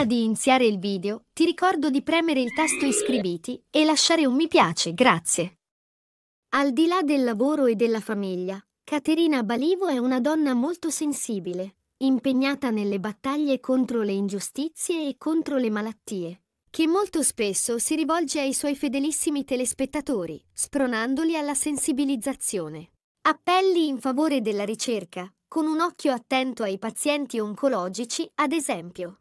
Prima di iniziare il video, ti ricordo di premere il tasto iscriviti e lasciare un mi piace, grazie. Al di là del lavoro e della famiglia, Caterina Balivo è una donna molto sensibile, impegnata nelle battaglie contro le ingiustizie e contro le malattie, che molto spesso si rivolge ai suoi fedelissimi telespettatori, spronandoli alla sensibilizzazione. Appelli in favore della ricerca, con un occhio attento ai pazienti oncologici, ad esempio.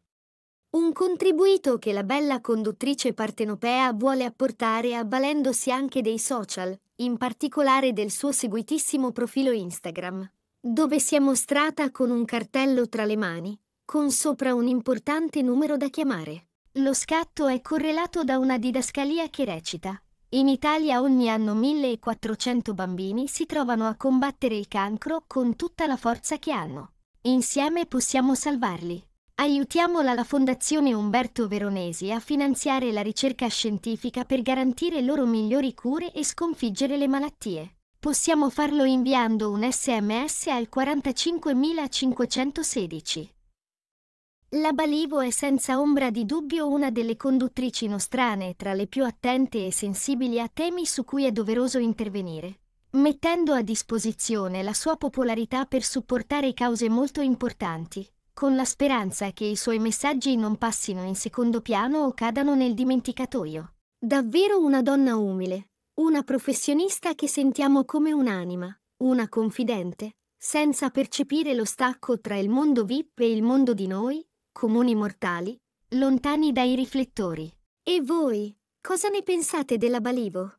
Un contribuito che la bella conduttrice partenopea vuole apportare avvalendosi anche dei social, in particolare del suo seguitissimo profilo Instagram, dove si è mostrata con un cartello tra le mani, con sopra un importante numero da chiamare. Lo scatto è correlato da una didascalia che recita in Italia ogni anno 1400 bambini si trovano a combattere il cancro con tutta la forza che hanno. Insieme possiamo salvarli. Aiutiamola la Fondazione Umberto Veronesi a finanziare la ricerca scientifica per garantire loro migliori cure e sconfiggere le malattie. Possiamo farlo inviando un sms al 45516. La Balivo è senza ombra di dubbio una delle conduttrici nostrane tra le più attente e sensibili a temi su cui è doveroso intervenire, mettendo a disposizione la sua popolarità per supportare cause molto importanti con la speranza che i suoi messaggi non passino in secondo piano o cadano nel dimenticatoio. Davvero una donna umile, una professionista che sentiamo come un'anima, una confidente, senza percepire lo stacco tra il mondo VIP e il mondo di noi, comuni mortali, lontani dai riflettori. E voi, cosa ne pensate della Balivo?